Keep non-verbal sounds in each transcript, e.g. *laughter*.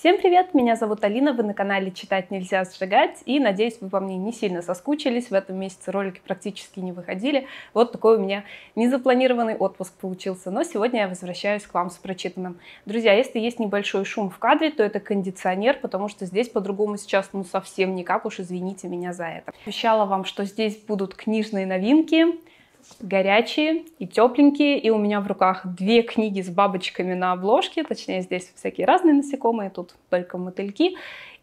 Всем привет, меня зовут Алина, вы на канале «Читать нельзя сжигать» и надеюсь, вы по мне не сильно соскучились, в этом месяце ролики практически не выходили. Вот такой у меня незапланированный отпуск получился, но сегодня я возвращаюсь к вам с прочитанным. Друзья, если есть небольшой шум в кадре, то это кондиционер, потому что здесь по-другому сейчас ну совсем никак, уж извините меня за это. Обещала вам, что здесь будут книжные новинки, горячие и тепленькие. И у меня в руках две книги с бабочками на обложке. Точнее, здесь всякие разные насекомые, тут только мотыльки.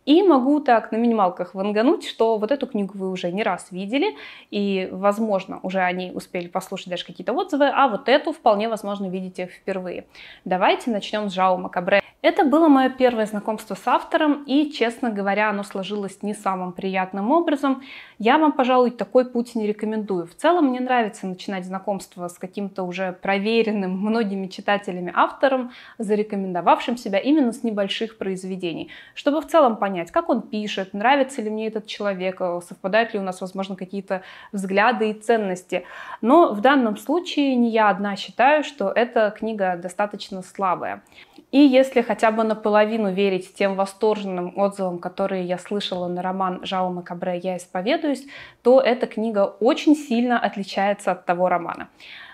И могу так на минималках вангануть, что вот эту книгу вы уже не раз видели, и, возможно, уже они успели послушать даже какие-то отзывы, а вот эту вполне возможно видите впервые. Давайте начнем с Жао Макабре. Это было мое первое знакомство с автором, и, честно говоря, оно сложилось не самым приятным образом. Я вам, пожалуй, такой путь не рекомендую. В целом мне нравится начинать знакомство с каким-то уже проверенным *laughs* многими читателями автором, зарекомендовавшим себя именно с небольших произведений, чтобы в целом понять, как он пишет, нравится ли мне этот человек, э, совпадают ли у нас, возможно, какие-то взгляды и ценности. Но в данном случае не я одна считаю, что эта книга достаточно слабая. И если хотя бы наполовину верить тем восторженным отзывам, которые я слышала на роман Жаума Кабре «Я исповедуюсь», то эта книга очень сильно отличается от того романа.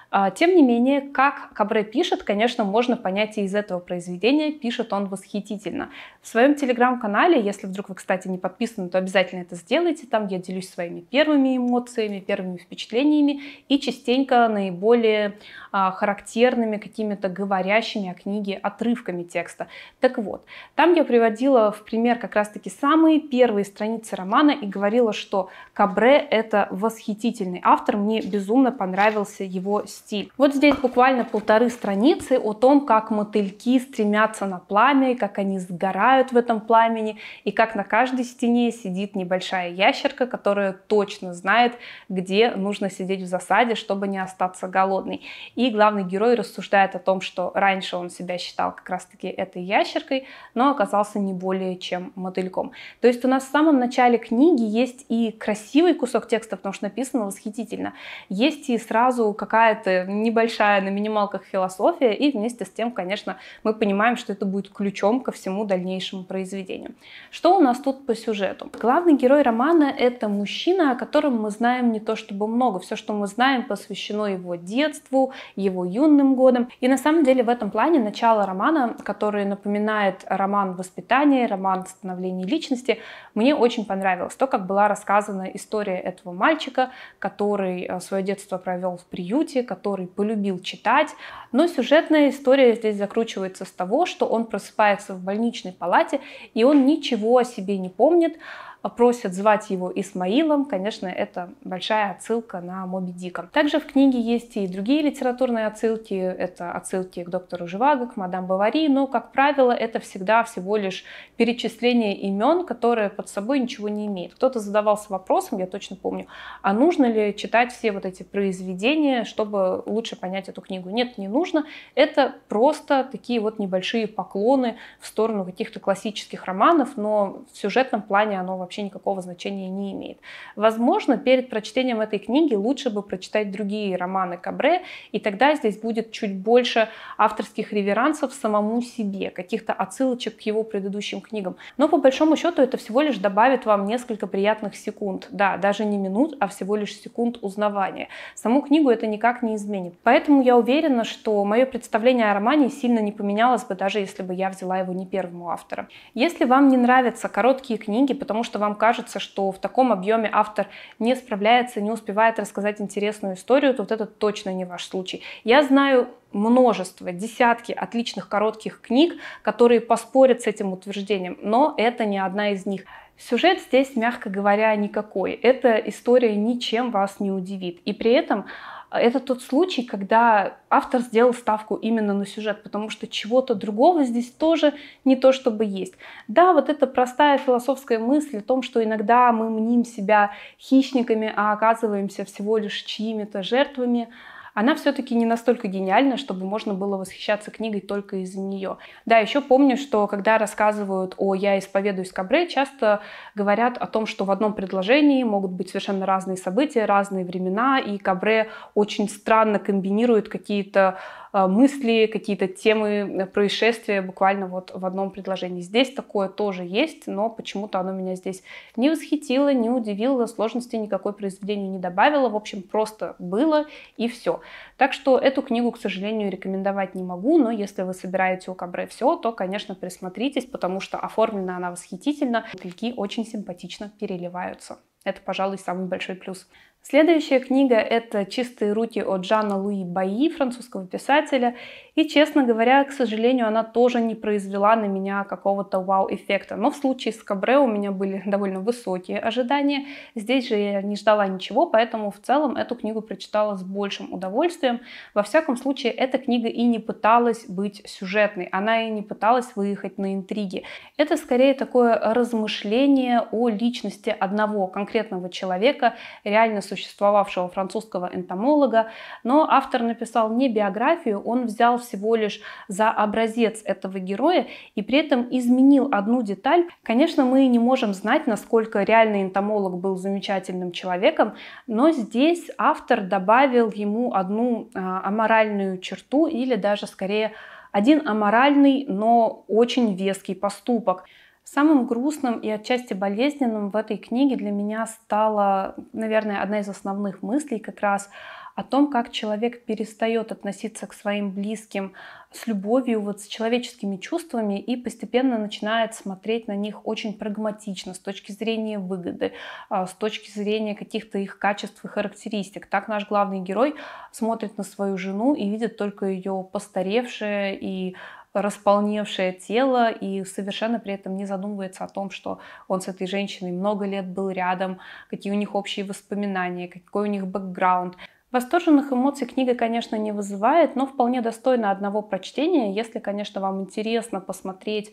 А, тем не менее, как Кабре пишет, конечно, можно понять и из этого произведения. Пишет он восхитительно. В своем телеграм-канале, если вдруг вы, кстати, не подписаны, то обязательно это сделайте. Там я делюсь своими первыми эмоциями, первыми впечатлениями и частенько наиболее а, характерными какими-то говорящими о книге отрывками текста. Так вот, там я приводила в пример как раз-таки самые первые страницы романа и говорила, что Кабре — это восхитительный автор. Мне безумно понравился его стиль. Вот здесь буквально полторы страницы о том, как мотыльки стремятся на пламя, и как они сгорают в этом пламени, и как на каждой стене сидит небольшая ящерка, которая точно знает, где нужно сидеть в засаде, чтобы не остаться голодной. И главный герой рассуждает о том, что раньше он себя считал как раз-таки этой ящеркой, но оказался не более чем мотыльком. То есть у нас в самом начале книги есть и красивый кусок текста, потому что написано восхитительно, есть и сразу какая-то это небольшая на минималках философия, и вместе с тем, конечно, мы понимаем, что это будет ключом ко всему дальнейшему произведению. Что у нас тут по сюжету? Главный герой романа — это мужчина, о котором мы знаем не то чтобы много. Все, что мы знаем, посвящено его детству, его юным годам. И на самом деле в этом плане начало романа, который напоминает роман воспитания, роман становления личности, мне очень понравилось. То, как была рассказана история этого мальчика, который э, свое детство провел в приюте, который полюбил читать. Но сюжетная история здесь закручивается с того, что он просыпается в больничной палате, и он ничего о себе не помнит, а, просят звать его Исмаилом. Конечно, это большая отсылка на Моби Дика. Также в книге есть и другие литературные отсылки. Это отсылки к доктору Живаго, к мадам Бавари. Но, как правило, это всегда всего лишь перечисление имен, которые под собой ничего не имеют. Кто-то задавался вопросом, я точно помню, а нужно ли читать все вот эти произведения, чтобы лучше понять эту книгу? Нет, не нужно. Это просто такие вот небольшие поклоны в сторону каких-то классических романов, но в сюжетном плане оно вообще никакого значения не имеет. Возможно, перед прочтением этой книги лучше бы прочитать другие романы Кабре, и тогда здесь будет чуть больше авторских реверансов самому себе, каких-то отсылочек к его предыдущим книгам. Но по большому счету это всего лишь добавит вам несколько приятных секунд. Да, даже не минут, а всего лишь секунд узнавания. Саму книгу это никак не изменит. Поэтому я уверена, что мое представление о романе сильно не поменялось бы, даже если бы я взяла его не первому автору. Если вам не нравятся короткие книги, потому что что вам кажется, что в таком объеме автор не справляется, не успевает рассказать интересную историю, то вот это точно не ваш случай. Я знаю множество, десятки отличных коротких книг, которые поспорят с этим утверждением, но это не одна из них. Сюжет здесь, мягко говоря, никакой. Эта история ничем вас не удивит. И при этом а, это тот случай, когда автор сделал ставку именно на сюжет, потому что чего-то другого здесь тоже не то чтобы есть. Да, вот эта простая философская мысль о том, что иногда мы мним себя хищниками, а оказываемся всего лишь чьими-то жертвами – она все-таки не настолько гениальна, чтобы можно было восхищаться книгой только из-за нее. Да, еще помню, что когда рассказывают о «Я исповедуюсь Кабре», часто говорят о том, что в одном предложении могут быть совершенно разные события, разные времена, и Кабре очень странно комбинирует какие-то а, мысли, какие-то темы э, происшествия буквально вот в одном предложении. Здесь такое тоже есть, но почему-то оно меня здесь не восхитило, не удивило, сложности никакой произведению не добавило. В общем, просто было и все. Так что эту книгу, к сожалению, рекомендовать не могу, но если вы собираете у Кабре все, то, конечно, присмотритесь, потому что оформлена она восхитительно, мотыльки очень симпатично переливаются. Это, пожалуй, самый большой плюс. Следующая книга — это «Чистые руки» от Жана Луи Баи, французского писателя. И, честно говоря, к сожалению, она тоже не произвела на меня какого-то вау-эффекта. Но в случае с Кабре у меня были *laughs* довольно высокие ожидания. Здесь же я не ждала ничего, поэтому в целом эту книгу прочитала с большим удовольствием. Во всяком случае, эта книга и не пыталась быть сюжетной, она и не пыталась выехать на интриги. Это скорее такое размышление о личности одного конкретного человека, реально существовавшего французского энтомолога. Но автор написал не биографию, он взял всего лишь за образец этого героя и при этом изменил одну деталь. Конечно, мы не можем знать, насколько реальный энтомолог был замечательным человеком, но здесь автор добавил ему одну а, аморальную черту или даже скорее один аморальный, но очень веский поступок. Самым грустным и отчасти болезненным в этой книге для меня стала, наверное, одна из основных мыслей как раз о том, как человек перестает относиться к своим близким с любовью, вот с человеческими чувствами и постепенно начинает смотреть на них очень прагматично с точки зрения выгоды, а, с точки зрения каких-то их качеств и характеристик. Так наш главный герой смотрит на свою жену и видит только ее постаревшее и располневшее тело и совершенно при этом не задумывается о том, что он с этой женщиной много лет был рядом, какие у них общие воспоминания, какой у них бэкграунд. Восторженных эмоций книга, конечно, не вызывает, но вполне достойна одного прочтения, если, конечно, вам интересно посмотреть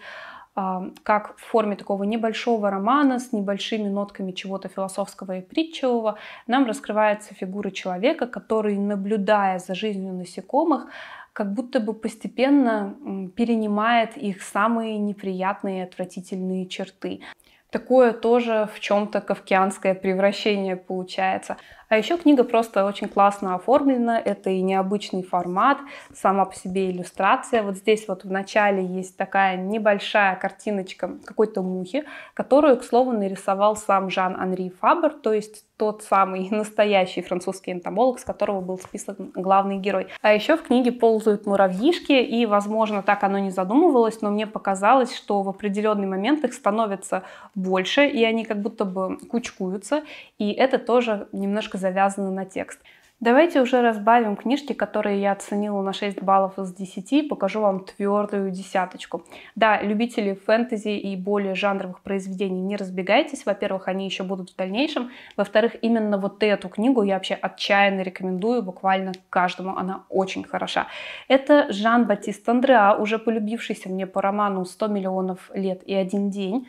а, как в форме такого небольшого романа с небольшими нотками чего-то философского и притчевого нам раскрывается фигура человека, который, наблюдая за жизнью насекомых, как будто бы постепенно перенимает их самые неприятные и отвратительные черты. Такое тоже в чем-то кавкианское превращение получается. А еще книга просто очень классно оформлена, это и необычный формат, сама по себе иллюстрация. Вот здесь вот в начале есть такая небольшая картиночка какой-то мухи, которую, к слову, нарисовал сам Жан-Анри Фабер, то есть тот самый *laughs* настоящий французский энтомолог, с которого был списан главный герой. А еще в книге ползают муравьишки, и, возможно, так оно не задумывалось, но мне показалось, что в определенный момент их становится больше, и они как будто бы кучкуются, и это тоже немножко завязаны на текст. Давайте уже разбавим книжки, которые я оценила на 6 баллов из 10, покажу вам твердую десяточку. Да, любители фэнтези и более жанровых произведений, не разбегайтесь. Во-первых, они еще будут в дальнейшем. Во-вторых, именно вот эту книгу я вообще отчаянно рекомендую буквально каждому. Она очень хороша. Это Жан-Батист Андреа, уже полюбившийся мне по роману «100 миллионов лет и один день».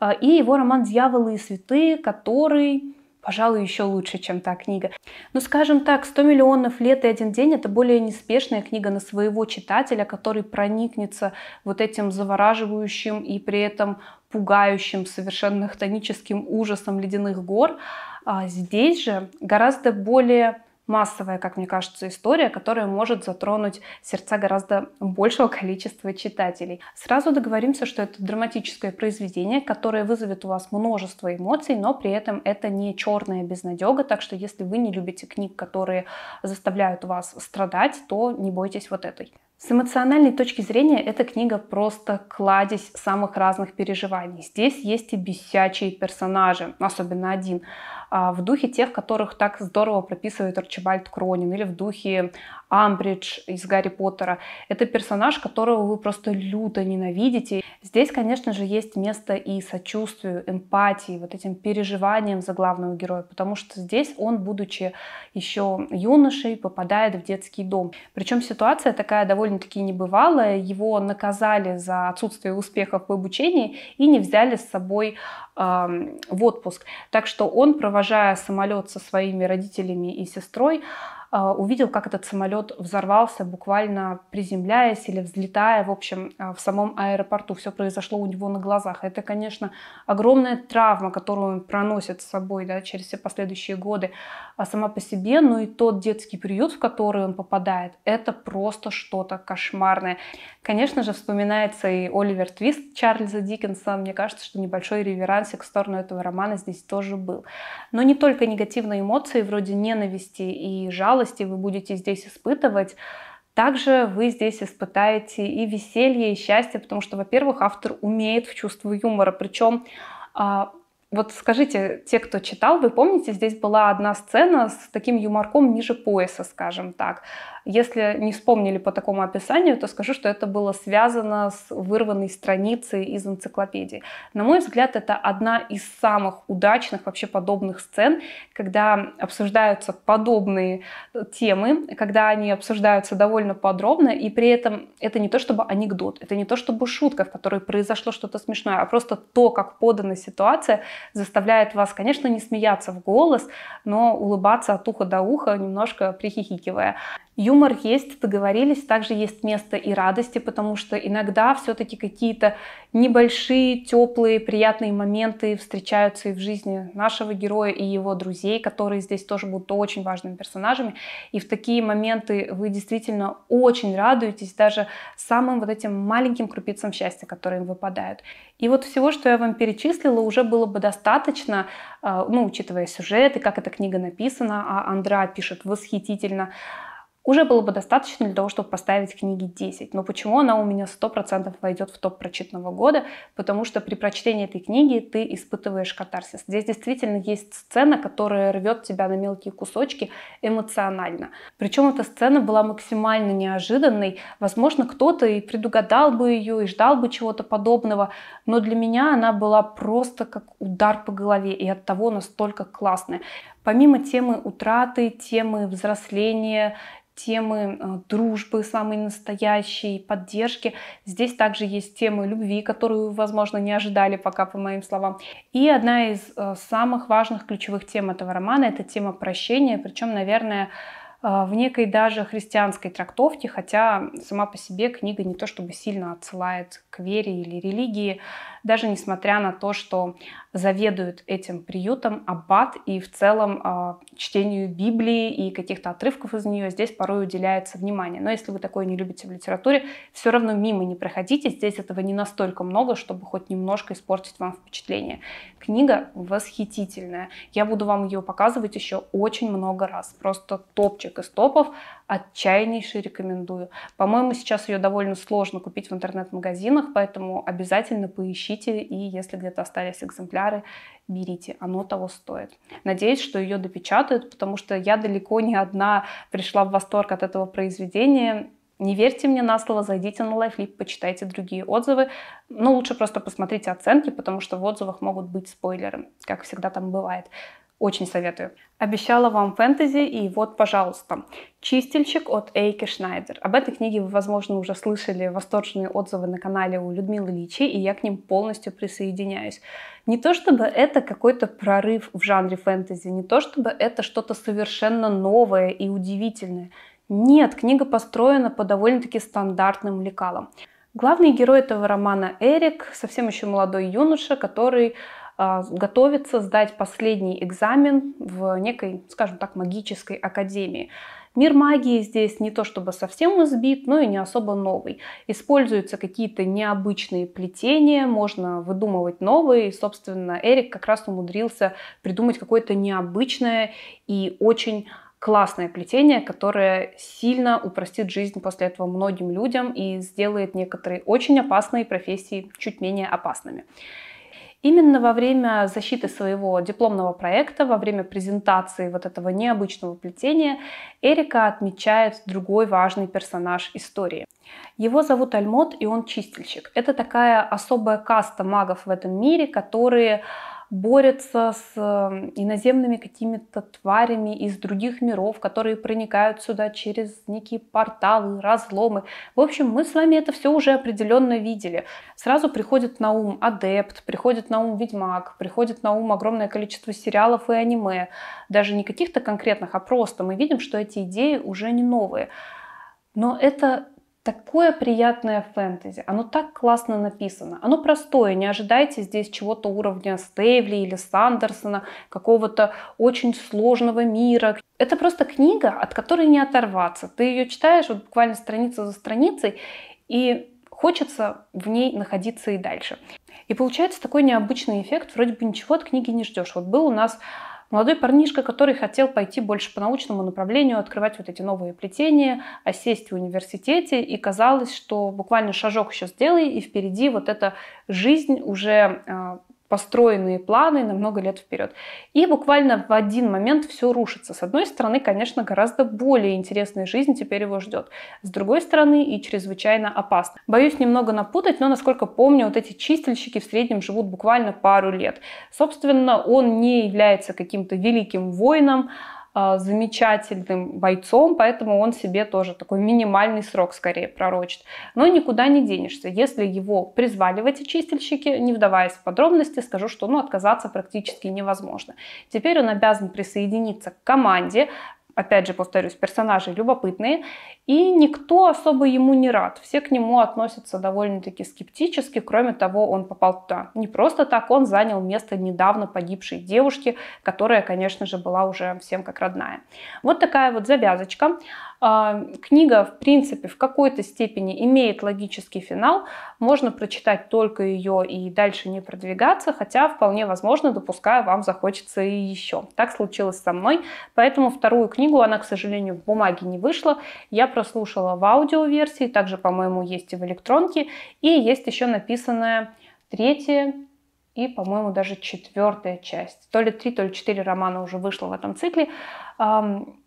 А, и его роман «Дьяволы и святые», который пожалуй, еще лучше, чем та книга. Но, ну, скажем так, 100 миллионов лет и один день — это более неспешная книга на своего читателя, который проникнется вот этим завораживающим и при этом пугающим, совершенно хтоническим ужасом ледяных гор. А здесь же гораздо более массовая, как мне кажется, история, которая может затронуть сердца гораздо большего количества читателей. Сразу договоримся, что это драматическое произведение, которое вызовет у вас множество эмоций, но при этом это не черная безнадега, так что если вы не любите книг, которые заставляют вас страдать, то не бойтесь вот этой. С эмоциональной точки зрения эта книга просто кладезь самых разных переживаний. Здесь есть и бесячие персонажи, особенно один, а, в духе тех, которых так здорово прописывает Арчибальд Кронин, или в духе Амбридж из Гарри Поттера. Это персонаж, которого вы просто люто ненавидите. Здесь, конечно же, есть место и сочувствию, эмпатии, вот этим переживаниям за главного героя, потому что здесь он, будучи еще юношей, попадает в детский дом. Причем ситуация такая довольно-таки небывалая. Его наказали за отсутствие успехов в обучении и не взяли с собой в отпуск. Так что он, провожая самолет со своими родителями и сестрой, а, увидел, как этот самолет взорвался, буквально приземляясь или взлетая, в общем, а, в самом аэропорту. Все произошло у него на глазах. Это, конечно, огромная травма, которую он проносит с собой да, через все последующие годы а сама по себе, ну и тот детский приют, в который он попадает, это просто что-то кошмарное. Конечно же, вспоминается и Оливер Твист Чарльза Диккенса. Мне кажется, что небольшой реверансик в сторону этого романа здесь тоже был. Но не только негативные эмоции вроде ненависти и жалости, усталости вы будете здесь испытывать, также вы здесь испытаете и веселье, и счастье, потому что, во-первых, автор умеет в чувство юмора. Причем, а, вот скажите, те, кто читал, вы помните, здесь была одна сцена с таким юморком ниже пояса, скажем так. Если не вспомнили по такому описанию, то скажу, что это было связано с вырванной страницей из энциклопедии. На мой взгляд, это одна из самых удачных вообще подобных сцен, когда обсуждаются подобные темы, когда они обсуждаются довольно подробно, и при этом это не то чтобы анекдот, это не то чтобы шутка, в которой произошло что-то смешное, а просто то, как подана ситуация, заставляет вас, конечно, не смеяться в голос, но улыбаться от уха до уха, немножко прихихикивая. Юмор есть, договорились, также есть место и радости, потому что иногда все-таки какие-то небольшие, теплые, приятные моменты встречаются и в жизни нашего героя и его друзей, которые здесь тоже будут очень важными персонажами. И в такие моменты вы действительно очень радуетесь даже самым вот этим маленьким крупицам счастья, которые им выпадают. И вот всего, что я вам перечислила, уже было бы достаточно, э, ну, учитывая сюжет и как эта книга написана, а Андра пишет восхитительно уже было бы достаточно для того, чтобы поставить книги 10. Но почему она у меня 100% войдет в топ прочитанного года? Потому что при прочтении этой книги ты испытываешь катарсис. Здесь действительно есть сцена, которая рвет тебя на мелкие кусочки эмоционально. Причем эта сцена была максимально неожиданной. Возможно, кто-то и предугадал бы ее, и ждал бы чего-то подобного. Но для меня она была просто как удар по голове, и от того настолько классная. Помимо темы утраты, темы взросления, темы э, дружбы самой настоящей, поддержки. Здесь также есть темы любви, которую, возможно, не ожидали пока, по моим словам. И одна из э, самых важных ключевых тем этого романа – это тема прощения, причем, наверное, э, в некой даже христианской трактовке, хотя сама по себе книга не то чтобы сильно отсылает к вере или религии, даже несмотря на то, что заведует этим приютом аббат, и в целом а, чтению Библии и каких-то отрывков из нее здесь порой уделяется внимание. Но если вы такое не любите в литературе, все равно мимо не проходите, здесь этого не настолько много, чтобы хоть немножко испортить вам впечатление. Книга восхитительная, я буду вам ее показывать еще очень много раз, просто топчик из топов, отчаяннейший рекомендую. По-моему, сейчас ее довольно сложно купить в интернет-магазинах, поэтому обязательно поищите ищите, и если где-то остались экземпляры, берите, оно того стоит. Надеюсь, что ее допечатают, потому что я далеко не одна пришла в восторг от этого произведения, не верьте мне на слово, зайдите на лайфлип, почитайте другие отзывы. Ну, лучше просто посмотрите оценки, потому что в отзывах могут быть спойлеры, как всегда там бывает. Очень советую. Обещала вам фэнтези, и вот, пожалуйста, «Чистильщик» от Эйки Шнайдер. Об этой книге вы, возможно, уже слышали восторженные отзывы на канале у Людмилы Личи, и я к ним полностью присоединяюсь. Не то чтобы это какой-то прорыв в жанре фэнтези, не то чтобы это что-то совершенно новое и удивительное. Нет, книга построена по довольно-таки стандартным лекалам. Главный герой этого романа Эрик, совсем еще молодой юноша, который а, готовится сдать последний экзамен в некой, скажем так, магической академии. Мир магии здесь не то чтобы совсем избит, но и не особо новый. Используются какие-то необычные плетения, можно выдумывать новые. И, собственно, Эрик как раз умудрился придумать какое-то необычное и очень классное плетение, которое сильно упростит жизнь после этого многим людям и сделает некоторые очень опасные профессии чуть менее опасными. Именно во время защиты своего дипломного проекта, во время презентации вот этого необычного плетения, Эрика отмечает другой важный персонаж истории. Его зовут Альмот, и он чистильщик. Это такая особая каста магов в этом мире, которые борется с эм, иноземными какими-то тварями из других миров, которые проникают сюда через некие порталы, разломы. В общем, мы с вами это все уже определенно видели. Сразу приходит на ум адепт, приходит на ум ведьмак, приходит на ум огромное количество сериалов и аниме. Даже не каких-то конкретных, а просто мы видим, что эти идеи уже не новые. Но это Такое приятное фэнтези, оно так классно написано, оно простое, не ожидайте здесь чего-то уровня Стейвли или Сандерсона, какого-то очень сложного мира. Это просто книга, от которой не оторваться. Ты ее читаешь вот буквально страница за страницей, и хочется в ней находиться и дальше. И получается такой необычный эффект, вроде бы ничего от книги не ждешь. Вот был у нас Молодой парнишка, который хотел пойти больше по научному направлению, открывать вот эти новые плетения, осесть а в университете, и казалось, что буквально шажок еще сделай, и впереди вот эта жизнь уже а, построенные планы на много лет вперед. И буквально в один момент все рушится. С одной стороны, конечно, гораздо более интересная жизнь теперь его ждет. С другой стороны, и чрезвычайно опасно. Боюсь немного напутать, но, насколько помню, вот эти чистильщики в среднем живут буквально пару лет. Собственно, он не является каким-то великим воином, а, замечательным бойцом, поэтому он себе тоже такой минимальный срок скорее пророчит. Но никуда не денешься. Если его призвали в эти чистильщики, не вдаваясь в подробности, скажу, что ну, отказаться практически невозможно. Теперь он обязан присоединиться к команде, опять же, повторюсь, персонажи любопытные, и никто особо ему не рад. Все к нему относятся довольно-таки скептически. Кроме того, он попал туда. Не просто так, он занял место недавно погибшей девушки, которая, конечно же, была уже всем как родная. Вот такая вот завязочка. А, книга, в принципе, в какой-то степени имеет логический финал. Можно прочитать только ее и дальше не продвигаться, хотя вполне возможно, допускаю, вам захочется и еще. Так случилось со мной, поэтому вторую книгу, она, к сожалению, в бумаге не вышла. Я прослушала в аудиоверсии, также, по-моему, есть и в электронке, и есть еще написанная третья и, по-моему, даже четвертая часть. То ли три, то ли четыре романа уже вышло в этом цикле.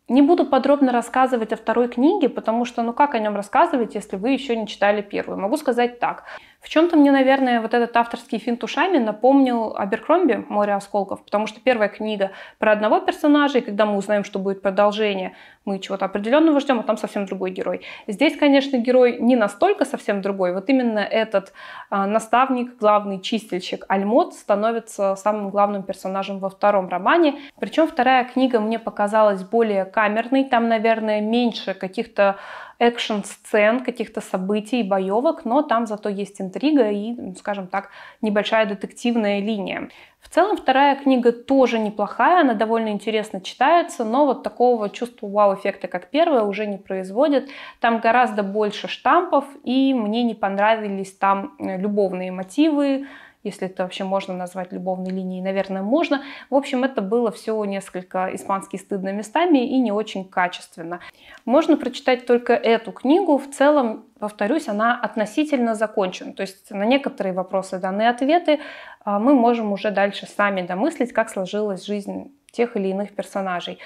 Не буду подробно рассказывать о второй книге, потому что, ну как о нем рассказывать, если вы еще не читали первую? Могу сказать так. В чем-то мне, наверное, вот этот авторский финт ушами напомнил Аберкромби «Море осколков», потому что первая книга про одного персонажа, и когда мы узнаем, что будет продолжение, мы чего-то определенного ждем, а там совсем другой герой. Здесь, конечно, герой не настолько совсем другой. Вот именно этот э, наставник, главный чистильщик Альмот становится самым главным персонажем во втором романе. Причем вторая книга мне показалась более камерной. Там, наверное, меньше каких-то экшн-сцен, каких-то событий, боевок, но там зато есть интрига и, скажем так, небольшая детективная линия. В целом вторая книга тоже неплохая, она довольно интересно читается, но вот такого чувства вау-эффекта, как первая, уже не производит. Там гораздо больше штампов, и мне не понравились там э, любовные мотивы, если это вообще можно назвать любовной линией, наверное, можно. В общем, это было все несколько испански стыдно местами и не очень качественно. Можно прочитать только эту книгу. В целом, повторюсь, она относительно закончена. То есть на некоторые вопросы данные ответы. А мы можем уже дальше сами домыслить, как сложилась жизнь тех или иных персонажей.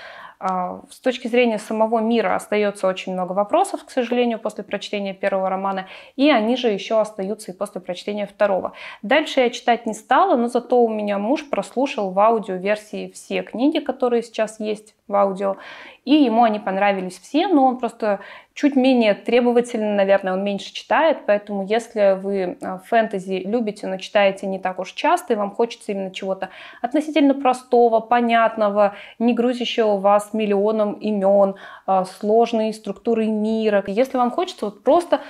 А, с точки зрения самого мира остается очень много вопросов, к сожалению, после прочтения первого романа, и они же еще остаются и после прочтения второго. Дальше я читать не стала, но зато у меня муж прослушал в аудиоверсии все книги, которые сейчас есть в аудио. И ему они понравились все, но он просто чуть менее требовательный, наверное, он меньше читает, поэтому если вы э, фэнтези любите, но читаете не так уж часто, и вам хочется именно чего-то относительно простого, понятного, не грузящего вас миллионом имен, э, сложной структуры мира, если вам хочется вот просто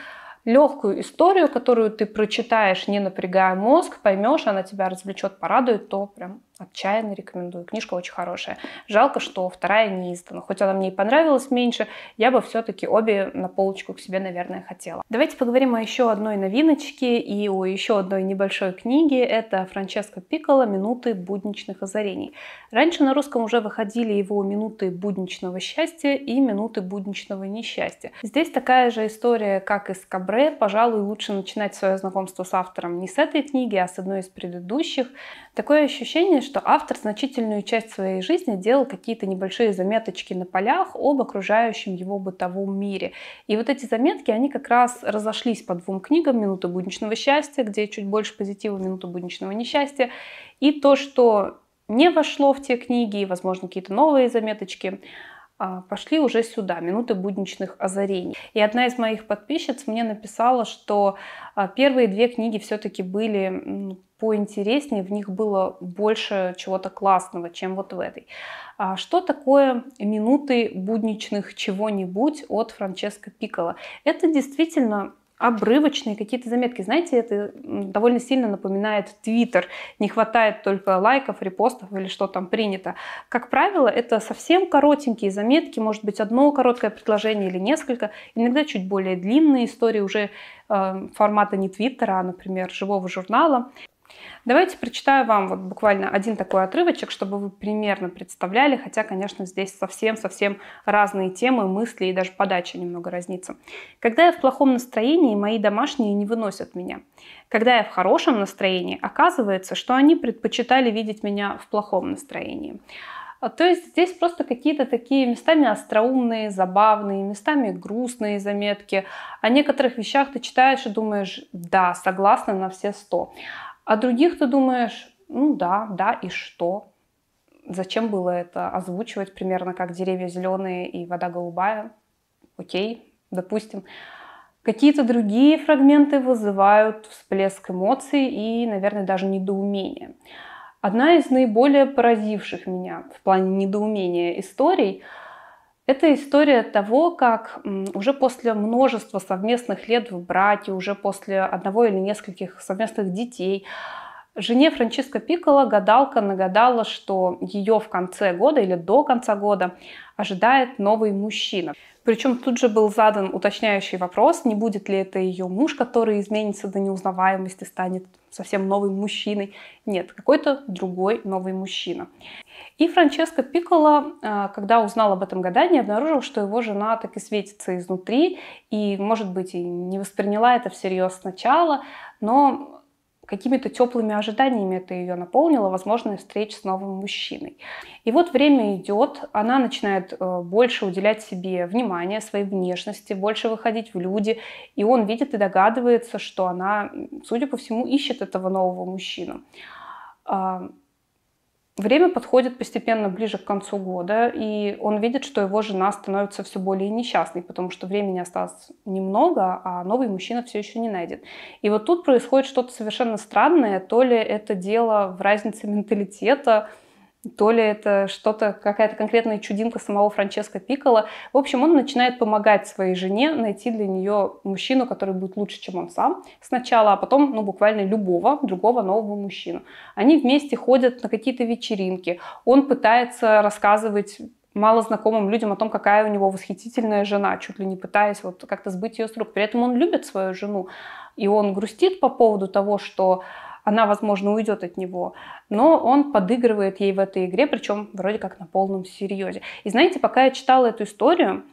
легкую историю, которую ты прочитаешь, не напрягая мозг, поймешь, она тебя развлечет, порадует, то прям Отчаянно рекомендую. Книжка очень хорошая. Жалко, что вторая не издана. Хоть она мне и понравилась меньше, я бы все-таки обе на полочку к себе, наверное, хотела. Давайте поговорим о еще одной новиночке и о еще одной небольшой книге. Это Франческо Пикколо «Минуты будничных озарений». Раньше на русском уже выходили его «Минуты будничного счастья» и «Минуты будничного несчастья». Здесь такая же история, как и с Кабре. Пожалуй, лучше начинать свое знакомство с автором не с этой книги, а с одной из предыдущих. Такое ощущение, что что автор значительную часть своей жизни делал какие-то небольшие заметочки на полях об окружающем его бытовом мире. И вот эти заметки, они как раз разошлись по двум книгам «Минута будничного счастья», где чуть больше позитива «Минута будничного несчастья», и то, что не вошло в те книги, возможно, какие-то новые заметочки – а, пошли уже сюда, минуты будничных озарений. И одна из моих подписчиц мне написала, что а, первые две книги все-таки были поинтереснее, в них было больше чего-то классного, чем вот в этой. А что такое минуты будничных чего-нибудь от Франческо Пикола? Это действительно обрывочные какие-то заметки. Знаете, это довольно сильно напоминает Твиттер. Не хватает только лайков, репостов или что там принято. Как правило, это совсем коротенькие заметки, может быть, одно короткое предложение или несколько. Иногда чуть более длинные истории уже э, формата не Твиттера, а, например, живого журнала. Давайте прочитаю вам вот буквально один такой отрывочек, чтобы вы примерно представляли, хотя, конечно, здесь совсем-совсем разные темы, мысли и даже подача немного разнится. «Когда я в плохом настроении, мои домашние не выносят меня. Когда я в хорошем настроении, оказывается, что они предпочитали видеть меня в плохом настроении». А, то есть здесь просто какие-то такие местами остроумные, забавные, местами грустные заметки. О некоторых вещах ты читаешь и думаешь, да, согласна на все сто. А других ты думаешь, ну да, да, и что? Зачем было это озвучивать примерно как «Деревья зеленые» и «Вода голубая»? Окей, допустим. Какие-то другие фрагменты вызывают всплеск эмоций и, наверное, даже недоумение. Одна из наиболее поразивших меня в плане недоумения историй – это история того, как уже после множества совместных лет в браке, уже после одного или нескольких совместных детей, жене Франческо Пикколо гадалка нагадала, что ее в конце года или до конца года ожидает новый мужчина. Причем тут же был задан уточняющий вопрос, не будет ли это ее муж, который изменится до неузнаваемости, станет совсем новым мужчиной. Нет, какой-то другой новый мужчина. И Франческо Пикколо, а, когда узнал об этом гадании, обнаружил, что его жена так и светится изнутри, и, может быть, и не восприняла это всерьез сначала, но какими-то теплыми ожиданиями это ее наполнило, возможно, встреч с новым мужчиной. И вот время идет, она начинает э, больше уделять себе внимания, своей внешности, больше выходить в люди, и он видит и догадывается, что она, судя по всему, ищет этого нового мужчину. А, Время подходит постепенно ближе к концу года, и он видит, что его жена становится все более несчастной, потому что времени осталось немного, а новый мужчина все еще не найдет. И вот тут происходит что-то совершенно странное, то ли это дело в разнице менталитета, то ли это что-то, какая-то конкретная чудинка самого Франческо Пикколо. В общем, он начинает помогать своей жене найти для нее мужчину, который будет лучше, чем он сам сначала, а потом, ну, буквально любого другого нового мужчину. Они вместе ходят на какие-то вечеринки. Он пытается рассказывать мало знакомым людям о том, какая у него восхитительная жена, чуть ли не пытаясь вот как-то сбыть ее с рук. При этом он любит свою жену, и он грустит по поводу того, что она, возможно, уйдет от него, но он подыгрывает ей в этой игре, причем вроде как на полном серьезе. И знаете, пока я читала эту историю,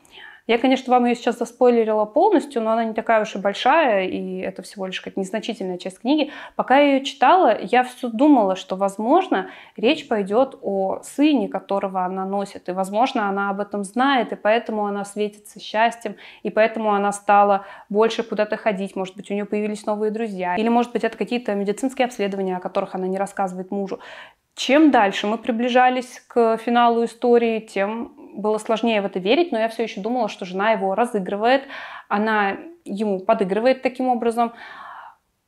я, конечно, вам ее сейчас заспойлерила полностью, но она не такая уж и большая, и это всего лишь как незначительная часть книги. Пока я ее читала, я все думала, что, возможно, речь пойдет о сыне, которого она носит, и, возможно, она об этом знает, и поэтому она светится счастьем, и поэтому она стала больше куда-то ходить, может быть, у нее появились новые друзья, или, может быть, это какие-то медицинские обследования, о которых она не рассказывает мужу. Чем дальше мы приближались к финалу истории, тем было сложнее в это верить, но я все еще думала, что жена его разыгрывает, она ему подыгрывает таким образом.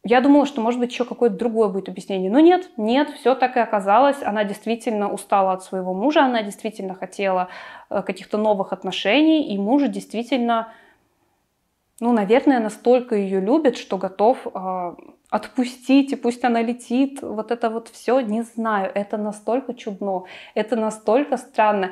Я думала, что, может быть, еще какое-то другое будет объяснение. Но нет, нет, все так и оказалось. Она действительно устала от своего мужа, она действительно хотела э, каких-то новых отношений, и мужа действительно ну, наверное, настолько ее любит, что готов э, отпустить, и пусть она летит. Вот это вот все, не знаю, это настолько чудно, это настолько странно.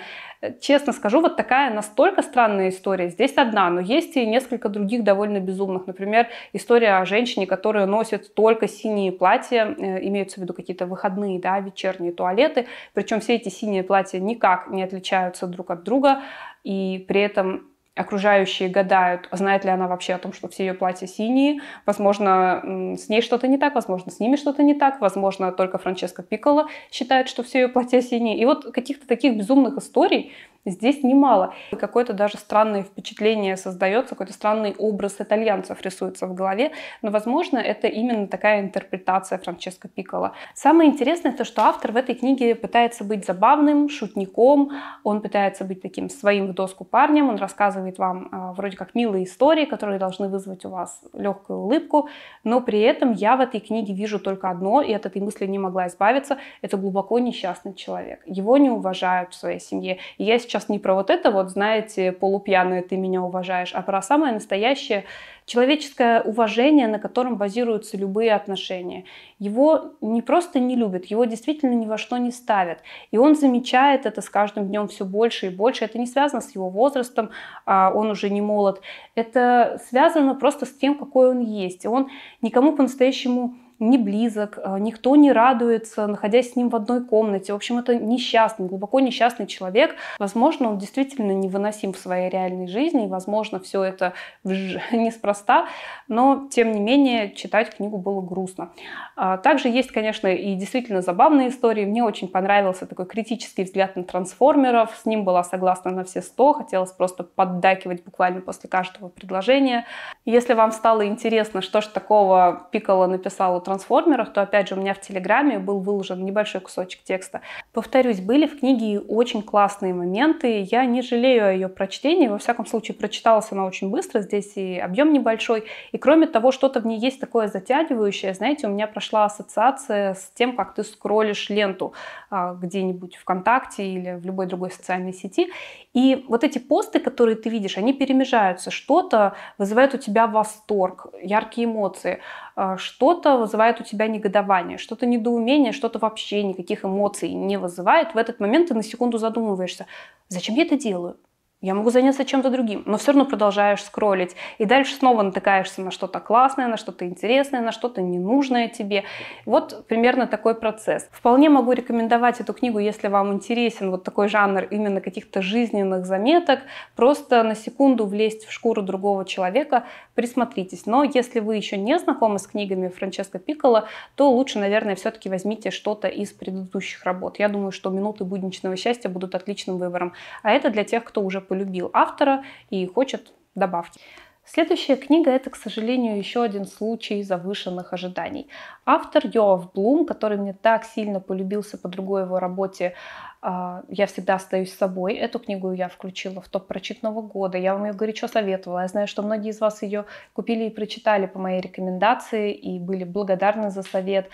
Честно скажу, вот такая настолько странная история. Здесь одна, но есть и несколько других довольно безумных. Например, история о женщине, которая носит только синие платья, э, имеются в виду какие-то выходные, да, вечерние туалеты. Причем все эти синие платья никак не отличаются друг от друга, и при этом окружающие гадают, знает ли она вообще о том, что все ее платья синие, возможно, с ней что-то не так, возможно, с ними что-то не так, возможно, только Франческа Пикколо считает, что все ее платья синие. И вот каких-то таких безумных историй здесь немало. Какое-то даже странное впечатление создается, какой-то странный образ итальянцев рисуется в голове, но, возможно, это именно такая интерпретация Франческо Пикколо. Самое интересное то, что автор в этой книге пытается быть забавным, шутником, он пытается быть таким своим в доску парнем, он рассказывает рассказывает вам э, вроде как милые истории, которые должны вызвать у вас легкую улыбку, но при этом я в этой книге вижу только одно, и от этой мысли не могла избавиться, это глубоко несчастный человек. Его не уважают в своей семье. И я сейчас не про вот это вот, знаете, полупьяную ты меня уважаешь, а про самое настоящее человеческое уважение, на котором базируются любые отношения. Его не просто не любят, его действительно ни во что не ставят. И он замечает это с каждым днем все больше и больше. Это не связано с его возрастом, а, он уже не молод. Это связано просто с тем, какой он есть. И он никому по-настоящему не близок, э, никто не радуется, находясь с ним в одной комнате. В общем, это несчастный, глубоко несчастный человек. Возможно, он действительно невыносим в своей реальной жизни, и, возможно, все это *laughs* неспроста, но, тем не менее, читать книгу было грустно. А, также есть, конечно, и действительно забавные истории. Мне очень понравился такой критический взгляд на трансформеров. С ним была согласна на все сто, хотелось просто поддакивать буквально после каждого предложения. Если вам стало интересно, что же такого Пикколо написал трансформерах, то опять же у меня в Телеграме был выложен небольшой кусочек текста. Повторюсь, были в книге очень классные моменты. Я не жалею о ее прочтении. Во всяком случае, прочиталась она очень быстро. Здесь и объем небольшой. И кроме того, что-то в ней есть такое затягивающее. Знаете, у меня прошла ассоциация с тем, как ты скроллишь ленту а, где-нибудь ВКонтакте или в любой другой социальной сети. И вот эти посты, которые ты видишь, они перемежаются. Что-то вызывает у тебя восторг, яркие эмоции. А, что-то вызывает вызывает у тебя негодование, что-то недоумение, что-то вообще никаких эмоций не вызывает, в этот момент ты на секунду задумываешься, зачем я это делаю? Я могу заняться чем-то другим, но все равно продолжаешь скроллить. И дальше снова натыкаешься на что-то классное, на что-то интересное, на что-то ненужное тебе. Вот примерно такой процесс. Вполне могу рекомендовать эту книгу, если вам интересен вот такой жанр именно каких-то жизненных заметок. Просто на секунду влезть в шкуру другого человека, присмотритесь. Но если вы еще не знакомы с книгами Франческо Пикколо, то лучше, наверное, все-таки возьмите что-то из предыдущих работ. Я думаю, что «Минуты будничного счастья» будут отличным выбором. А это для тех, кто уже полюбил автора и хочет добавки. Следующая книга – это, к сожалению, еще один случай завышенных ожиданий. Автор Йоав Блум, который мне так сильно полюбился по другой его работе а, «Я всегда остаюсь собой». Эту книгу я включила в топ прочитанного года. Я вам ее горячо советовала. Я знаю, что многие из вас ее купили и прочитали по моей рекомендации и были благодарны за совет.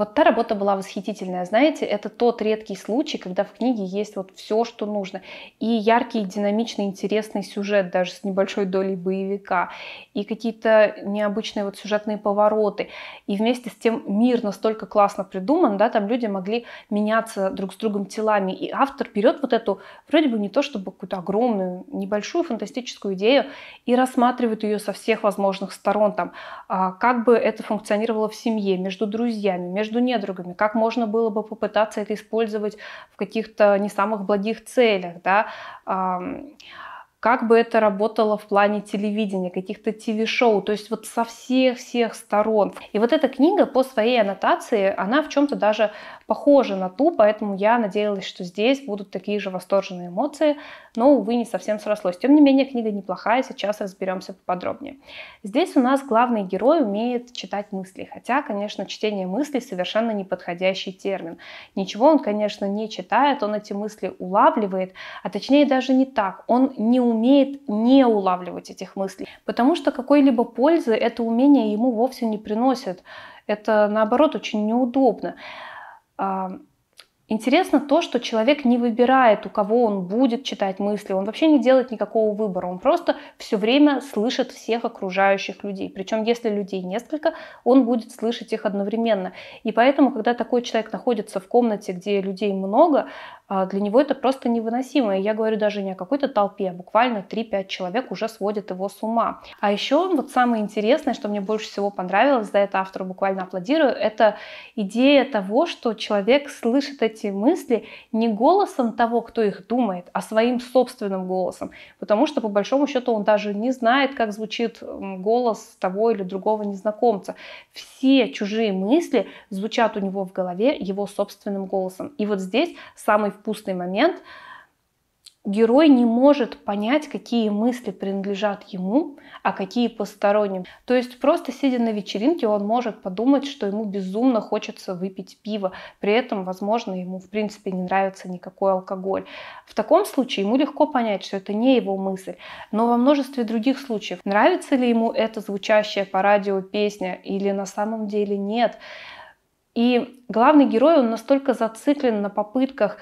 Вот та работа была восхитительная. Знаете, это тот редкий случай, когда в книге есть вот все, что нужно. И яркий, динамичный, интересный сюжет даже с небольшой долей боевика. И какие-то необычные вот сюжетные повороты. И вместе с тем мир настолько классно придуман, да, там люди могли меняться друг с другом телами. И автор берет вот эту, вроде бы не то чтобы какую-то огромную, небольшую фантастическую идею и рассматривает ее со всех возможных сторон. Там, а, как бы это функционировало в семье, между друзьями, между между недругами, как можно было бы попытаться это использовать в каких-то не самых благих целях, да, как бы это работало в плане телевидения, каких-то телешоу, то есть вот со всех-всех сторон. И вот эта книга по своей аннотации, она в чем-то даже похожа на ту, поэтому я надеялась, что здесь будут такие же восторженные эмоции, но, увы, не совсем срослось. Тем не менее, книга неплохая, сейчас разберемся поподробнее. Здесь у нас главный герой умеет читать мысли, хотя, конечно, чтение мыслей совершенно неподходящий термин. Ничего он, конечно, не читает, он эти мысли улавливает, а точнее даже не так, он не умеет не улавливать этих мыслей, потому что какой-либо пользы это умение ему вовсе не приносит. Это, наоборот, очень неудобно. А, интересно то, что человек не выбирает, у кого он будет читать мысли, он вообще не делает никакого выбора, он просто все время слышит всех окружающих людей. Причем, если людей несколько, он будет слышать их одновременно. И поэтому, когда такой человек находится в комнате, где людей много, а, для него это просто невыносимо. И я говорю даже не о какой-то толпе, а буквально 3-5 человек уже сводят его с ума. А еще вот самое интересное, что мне больше всего понравилось, за это автору буквально аплодирую, это идея того, что человек слышит эти мысли не голосом того, кто их думает, а своим собственным голосом. Потому что, по большому счету, он даже не знает, как звучит голос того или другого незнакомца. Все чужие мысли звучат у него в голове его собственным голосом. И вот здесь самый пустый момент герой не может понять, какие мысли принадлежат ему, а какие посторонним. То есть просто сидя на вечеринке, он может подумать, что ему безумно хочется выпить пиво, при этом, возможно, ему в принципе не нравится никакой алкоголь. В таком случае ему легко понять, что это не его мысль. Но во множестве других случаев, нравится ли ему эта звучащая по радио песня или на самом деле нет. И главный герой, он настолько зациклен на попытках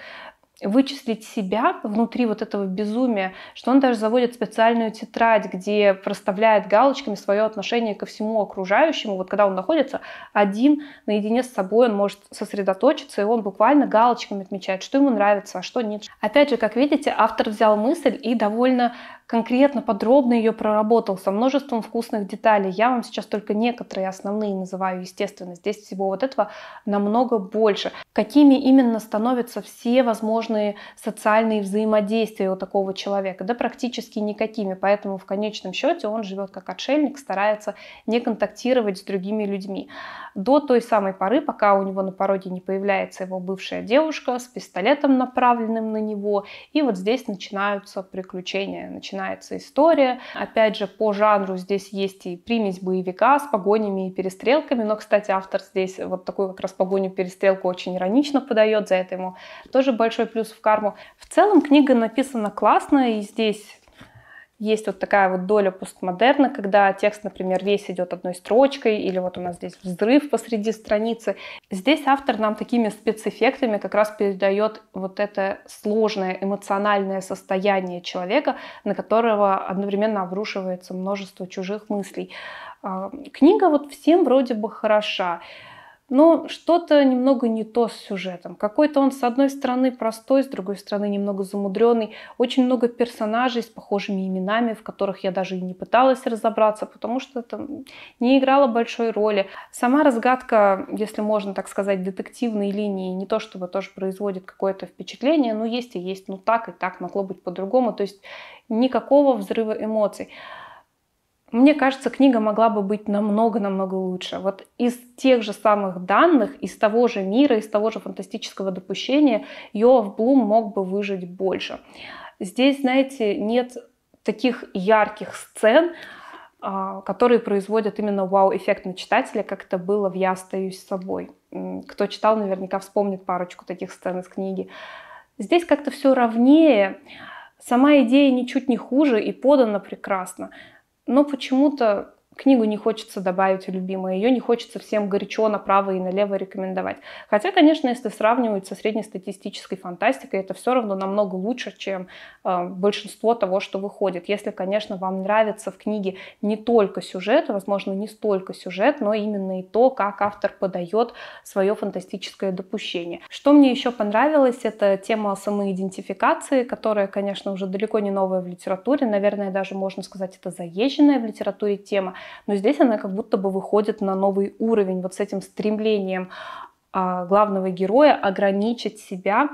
вычислить себя внутри вот этого безумия, что он даже заводит специальную тетрадь, где проставляет галочками свое отношение ко всему окружающему. Вот когда он находится один, наедине с собой, он может сосредоточиться, и он буквально галочками отмечает, что ему нравится, а что нет. Опять же, как видите, автор взял мысль и довольно конкретно, подробно ее проработал со множеством вкусных деталей. Я вам сейчас только некоторые основные называю, естественно. Здесь всего вот этого намного больше. Какими именно становятся все возможные социальные взаимодействия у такого человека? Да практически никакими. Поэтому в конечном счете он живет как отшельник, старается не контактировать с другими людьми. До той самой поры, пока у него на пороге не появляется его бывшая девушка с пистолетом, направленным на него. И вот здесь начинаются приключения, начинаются начинается история. Опять же, по жанру здесь есть и примесь боевика с погонями и перестрелками, но, кстати, автор здесь вот такую как раз погоню-перестрелку очень иронично подает, за это ему тоже большой плюс в карму. В целом книга написана классно, и здесь есть вот такая вот доля постмодерна, когда текст, например, весь идет одной строчкой, или вот у нас здесь взрыв посреди страницы. Здесь автор нам такими спецэффектами как раз передает вот это сложное эмоциональное состояние человека, на которого одновременно обрушивается множество чужих мыслей. А, книга вот всем вроде бы хороша но что-то немного не то с сюжетом. Какой-то он, с одной стороны, простой, с другой стороны, немного замудренный. Очень много персонажей с похожими именами, в которых я даже и не пыталась разобраться, потому что это не играло большой роли. Сама разгадка, если можно так сказать, детективной линии, не то чтобы тоже производит какое-то впечатление, но есть и есть, ну так и так, могло быть по-другому. То есть никакого взрыва эмоций. Мне кажется, книга могла бы быть намного-намного лучше. Вот из тех же самых данных, из того же мира, из того же фантастического допущения Йоав Блум мог бы выжить больше. Здесь, знаете, нет таких ярких сцен, а, которые производят именно вау-эффект на читателя, как это было в «Я остаюсь собой». Кто читал, наверняка вспомнит парочку таких сцен из книги. Здесь как-то все ровнее. Сама идея ничуть не хуже и подана прекрасно но почему-то книгу не хочется добавить любимой, ее не хочется всем горячо направо и налево рекомендовать. Хотя, конечно, если сравнивать со среднестатистической фантастикой, это все равно намного лучше, чем э, большинство того, что выходит. Если, конечно, вам нравится в книге не только сюжет, возможно, не столько сюжет, но именно и то, как автор подает свое фантастическое допущение. Что мне еще понравилось, это тема самоидентификации, которая, конечно, уже далеко не новая в литературе, наверное, даже можно сказать, это заезженная в литературе тема. Но здесь она как будто бы выходит на новый уровень вот с этим стремлением а, главного героя ограничить себя,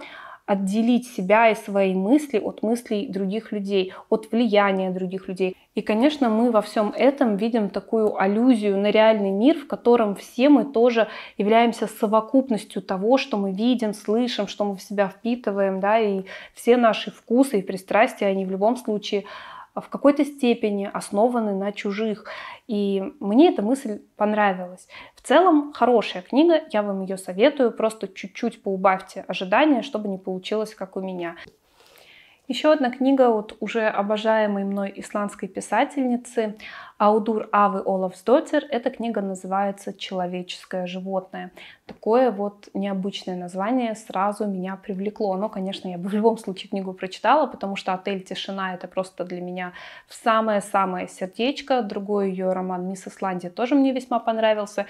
отделить себя и свои мысли от мыслей других людей, от влияния других людей. И, конечно, мы во всем этом видим такую аллюзию на реальный мир, в котором все мы тоже являемся совокупностью того, что мы видим, слышим, что мы в себя впитываем, да, и все наши вкусы и пристрастия, они в любом случае а в какой-то степени основаны на чужих. И мне эта мысль понравилась. В целом, хорошая книга, я вам ее советую, просто чуть-чуть поубавьте ожидания, чтобы не получилось, как у меня. Еще одна книга от уже обожаемой мной исландской писательницы Аудур Авы Олафсдотер. Эта книга называется «Человеческое животное». Такое вот необычное название сразу меня привлекло. Но, ну, конечно, я бы в любом случае книгу прочитала, потому что «Отель Тишина» — это просто для меня самое-самое сердечко. Другой ее роман «Мисс Исландия» тоже мне весьма понравился.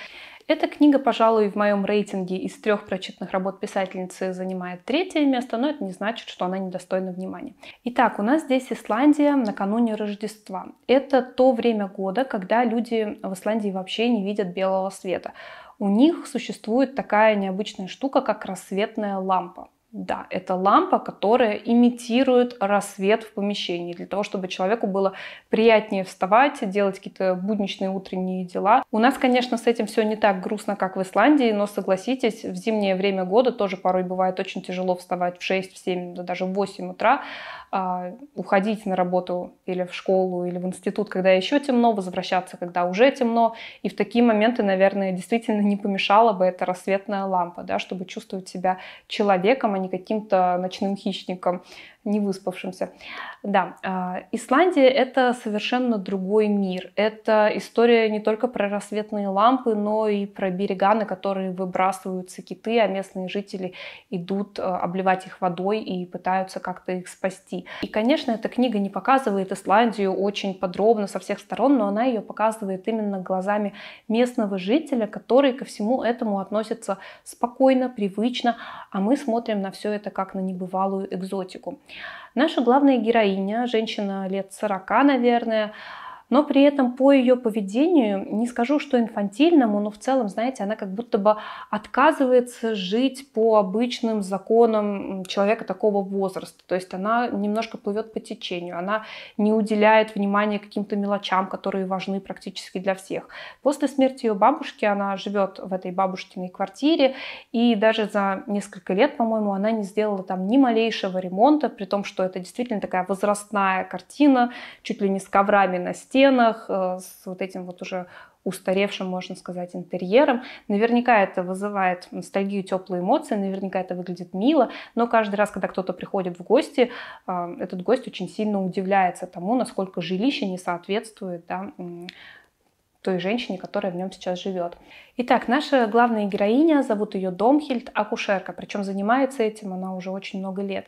Эта книга, пожалуй, в моем рейтинге из трех прочитанных работ писательницы занимает третье место, но это не значит, что она недостойна внимания. Итак, у нас здесь Исландия накануне Рождества. Это то время года, когда люди в Исландии вообще не видят белого света. У них существует такая необычная штука, как рассветная лампа. Да, это лампа, которая имитирует рассвет в помещении, для того, чтобы человеку было приятнее вставать, делать какие-то будничные утренние дела. У нас, конечно, с этим все не так грустно, как в Исландии, но согласитесь, в зимнее время года тоже порой бывает очень тяжело вставать в 6, в 7, да даже в 8 утра, а, уходить на работу или в школу, или в институт, когда еще темно, возвращаться, когда уже темно. И в такие моменты, наверное, действительно не помешала бы эта рассветная лампа, да, чтобы чувствовать себя человеком, а не каким-то ночным хищником, не выспавшимся. Да, а, Исландия это совершенно другой мир. Это история не только про рассветные лампы, но и про берега, на которые выбрасываются киты, а местные жители идут а, обливать их водой и пытаются как-то их спасти. И, конечно, эта книга не показывает Исландию очень подробно со всех сторон, но она ее показывает именно глазами местного жителя, который ко всему этому относится спокойно, привычно, а мы смотрим на все это как на небывалую экзотику. Наша главная героиня, женщина лет 40, наверное, но при этом по ее поведению, не скажу, что инфантильному, но в целом, знаете, она как будто бы отказывается жить по обычным законам человека такого возраста. То есть она немножко плывет по течению, она не уделяет внимания каким-то мелочам, которые важны практически для всех. После смерти ее бабушки она живет в этой бабушкиной квартире, и даже за несколько лет, по-моему, она не сделала там ни малейшего ремонта, при том, что это действительно такая возрастная картина, чуть ли не с коврами на стене, стенах, э, с вот этим вот уже устаревшим, можно сказать, интерьером. Наверняка это вызывает ностальгию, теплые эмоции, наверняка это выглядит мило, но каждый раз, когда кто-то приходит в гости, э, этот гость очень сильно удивляется тому, насколько жилище не соответствует да, той женщине, которая в нем сейчас живет. Итак, наша главная героиня, зовут ее Домхильд, акушерка, причем занимается этим она уже очень много лет.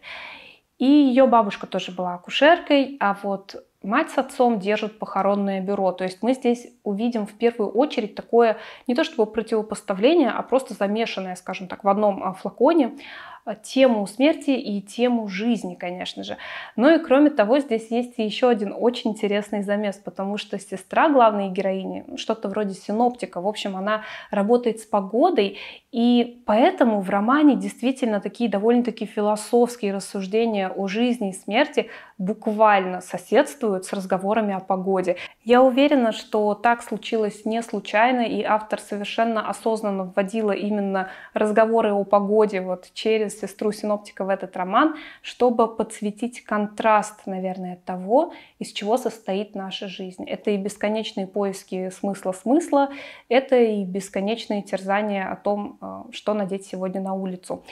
И ее бабушка тоже была акушеркой, а вот Мать с отцом держат похоронное бюро. То есть мы здесь увидим в первую очередь такое не то чтобы противопоставление, а просто замешанное, скажем так, в одном а, флаконе а, тему смерти и тему жизни, конечно же. Ну и кроме того, здесь есть еще один очень интересный замес, потому что сестра главной героини, ну, что-то вроде синоптика, в общем, она работает с погодой, и поэтому в романе действительно такие довольно-таки философские рассуждения о жизни и смерти буквально соседствуют с разговорами о погоде. Я уверена, что так случилось не случайно, и автор совершенно осознанно вводила именно разговоры о погоде вот через сестру синоптика в этот роман, чтобы подсветить контраст, наверное, того, из чего состоит наша жизнь. Это и бесконечные поиски смысла смысла, это и бесконечные терзания о том, э, что надеть сегодня на улицу.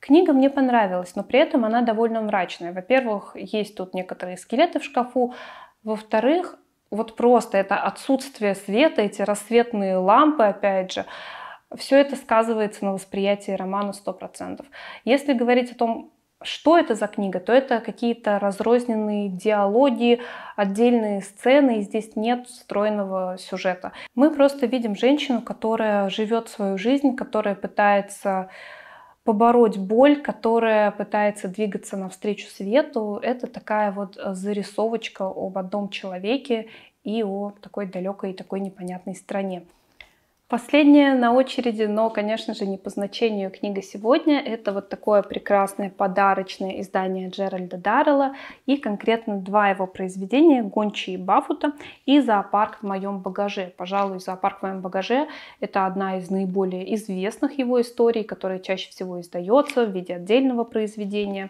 Книга мне понравилась, но при этом она довольно мрачная. Во-первых, есть тут некоторые скелеты в шкафу. Во-вторых, вот просто это отсутствие света, эти рассветные лампы, опять же, все это сказывается на восприятии романа 100%. Если говорить о том, что это за книга, то это какие-то разрозненные диалоги, отдельные сцены, и здесь нет стройного сюжета. Мы просто видим женщину, которая живет свою жизнь, которая пытается побороть боль, которая пытается двигаться навстречу свету. Это такая вот э, зарисовочка об одном человеке и о такой далекой и такой непонятной стране. Последняя на очереди, но, конечно же, не по значению книга сегодня, это вот такое прекрасное подарочное издание Джеральда Даррелла и конкретно два его произведения «Гончие Бафута» и «Зоопарк в моем багаже». Пожалуй, «Зоопарк в моем багаже» — это одна из наиболее известных его историй, которая чаще всего издается в виде отдельного произведения.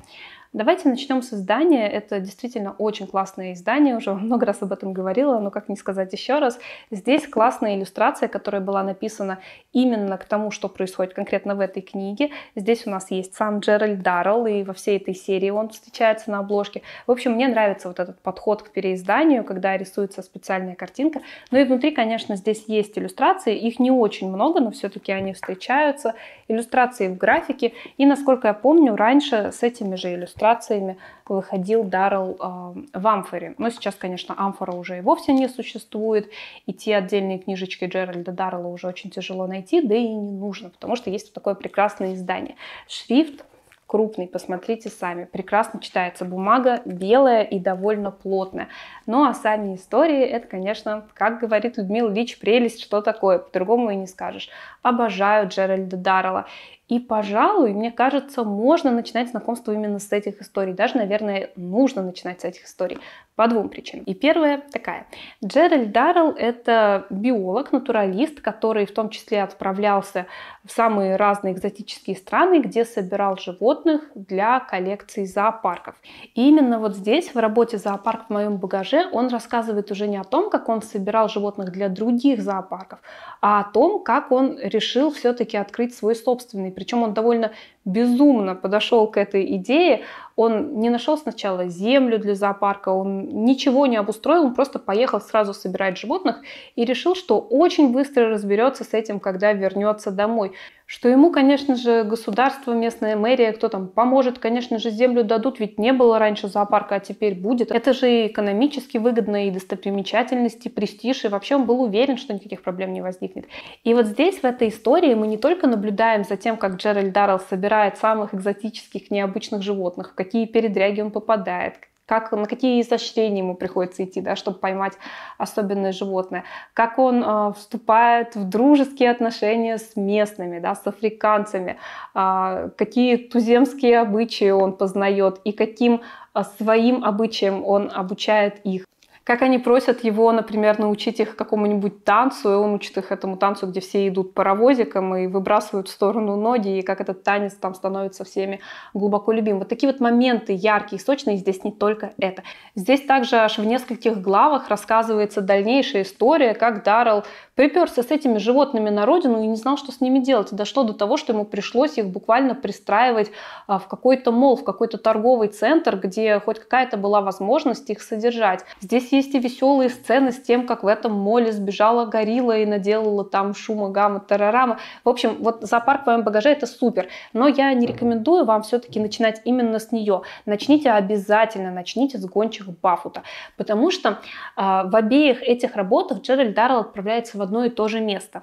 Давайте начнем с издания. Это действительно очень классное издание, уже *laughs* много раз об этом говорила, но как не сказать еще раз. Здесь классная иллюстрация, которая была написана именно к тому, что происходит конкретно в этой книге. Здесь у нас есть сам Джеральд Даррелл, и во всей этой серии он встречается на обложке. В общем, мне нравится вот этот подход к переизданию, когда рисуется специальная картинка. Ну и внутри, конечно, здесь есть иллюстрации. Их не очень много, но все-таки они встречаются. Иллюстрации в графике. И, насколько я помню, раньше с этими же иллюстрациями иллюстрациями выходил Даррелл э, в амфоре. Но сейчас, конечно, амфора уже и вовсе не существует, и те отдельные книжечки Джеральда Даррела уже очень тяжело найти, да и не нужно, потому что есть такое прекрасное издание. Шрифт крупный, посмотрите сами. Прекрасно читается бумага, белая и довольно плотная. Ну а сами истории, это, конечно, как говорит Людмила Лич, прелесть, что такое, по-другому и не скажешь. Обожаю Джеральда Даррела. И, пожалуй, мне кажется, можно начинать знакомство именно с этих историй. Даже, наверное, нужно начинать с этих историй. По двум причинам. И первая такая. Джеральд Даррелл — это биолог, натуралист, который в том числе отправлялся в самые разные экзотические страны, где собирал животных для коллекций зоопарков. И именно вот здесь, в работе «Зоопарк в моем багаже», он рассказывает уже не о том, как он собирал животных для других зоопарков, а о том, как он решил все-таки открыть свой собственный причем он довольно безумно подошел к этой идее. Он не нашел сначала землю для зоопарка, он ничего не обустроил, он просто поехал сразу собирать животных и решил, что очень быстро разберется с этим, когда вернется домой. Что ему, конечно же, государство, местная мэрия, кто там поможет, конечно же, землю дадут, ведь не было раньше зоопарка, а теперь будет. Это же экономически выгодно, и достопримечательность, и престиж, и вообще он был уверен, что никаких проблем не возникнет. И вот здесь, в этой истории, мы не только наблюдаем за тем, как Джеральд Даррелл собирает выбирает самых экзотических, необычных животных, в какие передряги он попадает, как, на какие изощрения ему приходится идти, да, чтобы поймать особенное животное, как он э, вступает в дружеские отношения с местными, да, с африканцами, э, какие туземские обычаи он познает и каким а, своим обычаем он обучает их как они просят его, например, научить их какому-нибудь танцу, и он учит их этому танцу, где все идут паровозиком и выбрасывают в сторону ноги, и как этот танец там становится всеми глубоко любим. Вот такие вот моменты яркие, сочные, здесь не только это. Здесь также аж в нескольких главах рассказывается дальнейшая история, как Даррелл приперся с этими животными на родину и не знал, что с ними делать. дошло до того, что ему пришлось их буквально пристраивать а, в какой-то мол, в какой-то торговый центр, где хоть какая-то была возможность их содержать. Здесь есть и веселые сцены с тем, как в этом моле сбежала горилла и наделала там шума, гамма, тарарама. В общем, вот зоопарк в моем багаже это супер. Но я не рекомендую вам все-таки начинать именно с нее. Начните обязательно, начните с гончих Бафута, Потому что э, в обеих этих работах Джеральд Даррелл отправляется в одно и то же место.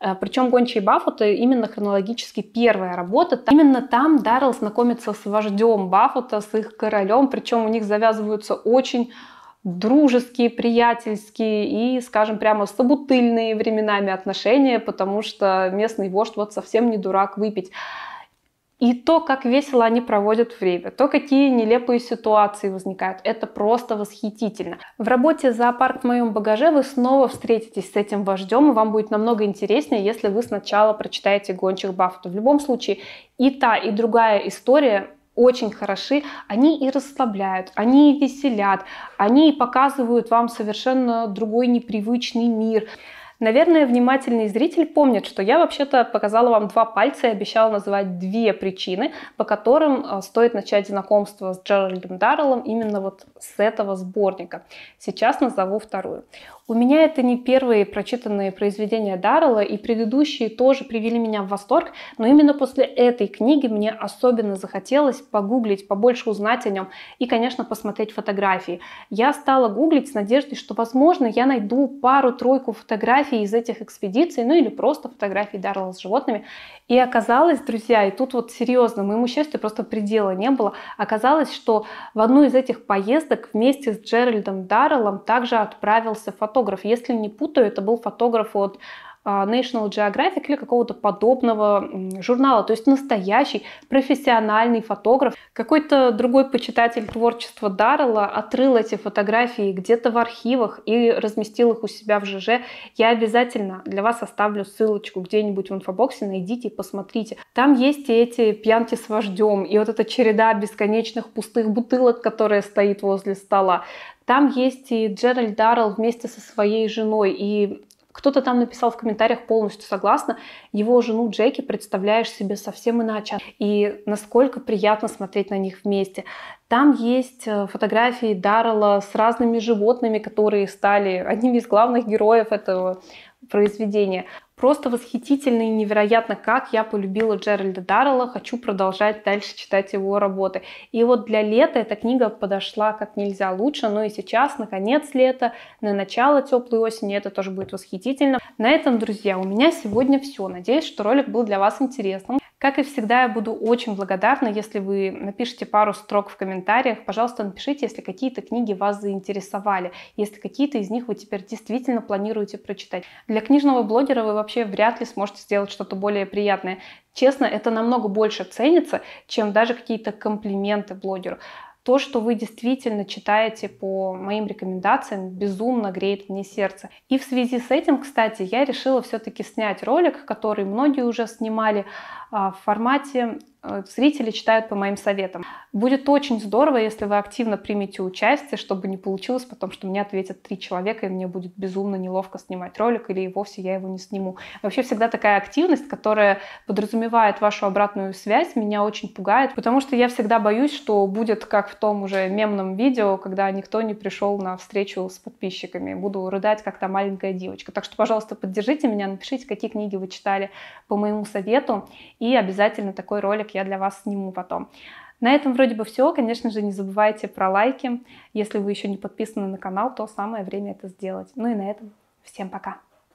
А, Причем «Гончие Баффута» именно хронологически первая работа. Именно там Даррелл знакомится с вождем Баффута, с их королем. Причем у них завязываются очень дружеские, приятельские и, скажем прямо, собутыльные временами отношения, потому что местный вождь вот совсем не дурак выпить. И то, как весело они проводят время, то, какие нелепые ситуации возникают, это просто восхитительно. В работе «Зоопарк в моем багаже» вы снова встретитесь с этим вождем, и вам будет намного интереснее, если вы сначала прочитаете «Гончих Баффета». В любом случае, и та, и другая история очень хороши, они и расслабляют, они и веселят, они и показывают вам совершенно другой непривычный мир. Наверное, внимательный зритель помнит, что я вообще-то показала вам два пальца и обещала называть две причины, по которым а, стоит начать знакомство с Джеральдом Дарреллом именно вот с этого сборника. Сейчас назову вторую. У меня это не первые прочитанные произведения Даррелла, и предыдущие тоже привели меня в восторг, но именно после этой книги мне особенно захотелось погуглить, побольше узнать о нем и, конечно, посмотреть фотографии. Я стала гуглить с надеждой, что, возможно, я найду пару-тройку фотографий, фотографии из этих экспедиций, ну или просто фотографии Дарла с животными. И оказалось, друзья, и тут вот серьезно, моему счастью просто предела не было, оказалось, что в одну из этих поездок вместе с Джеральдом Дарреллом также отправился фотограф. Если не путаю, это был фотограф от а, National Geographic или какого-то подобного журнала. То есть настоящий профессиональный фотограф. Какой-то другой почитатель творчества Даррелла отрыл эти фотографии где-то в архивах и разместил их у себя в ЖЖ. Я обязательно для вас оставлю ссылочку где-нибудь в инфобоксе, найдите и посмотрите. Там есть и эти пьянки с вождем, и вот эта череда бесконечных пустых бутылок, которая стоит возле стола. Там есть и Джеральд Даррелл вместе со своей женой, и кто-то там написал в комментариях полностью согласна, его жену Джеки представляешь себе совсем иначе. И насколько приятно смотреть на них вместе. Там есть э, фотографии Даррелла с разными животными, которые стали одними из главных героев этого произведения. Просто восхитительно и невероятно, как я полюбила Джеральда Даррелла, хочу продолжать дальше читать его работы. И вот для лета эта книга подошла как нельзя лучше, но и сейчас, на конец лета, на начало теплой осени, это тоже будет восхитительно. На этом, друзья, у меня сегодня все. Надеюсь, что ролик был для вас интересным. Как и всегда, я буду очень благодарна, если вы напишите пару строк в комментариях. Пожалуйста, напишите, если какие-то книги вас заинтересовали, если какие-то из них вы теперь действительно планируете прочитать. Для книжного блогера вы вообще вряд ли сможете сделать что-то более приятное. Честно, это намного больше ценится, чем даже какие-то комплименты блогеру. То, что вы действительно читаете по моим рекомендациям, безумно греет мне сердце. И в связи с этим, кстати, я решила все-таки снять ролик, который многие уже снимали а, в формате э, зрители читают по моим советам. Будет очень здорово, если вы активно примете участие, чтобы не получилось потом, что мне ответят три человека, и мне будет безумно неловко снимать ролик, или и вовсе я его не сниму. Вообще всегда такая активность, которая подразумевает вашу обратную связь, меня очень пугает, потому что я всегда боюсь, что будет как в том уже мемном видео, когда никто не пришел на встречу с подписчиками. Буду рыдать, как то маленькая девочка. Так что, пожалуйста, поддержите меня, напишите, какие книги вы читали по моему совету, и обязательно такой ролик я для вас сниму потом. На этом вроде бы все. Конечно же, не забывайте про лайки. Если вы еще не подписаны на канал, то самое время это сделать. Ну и на этом всем пока.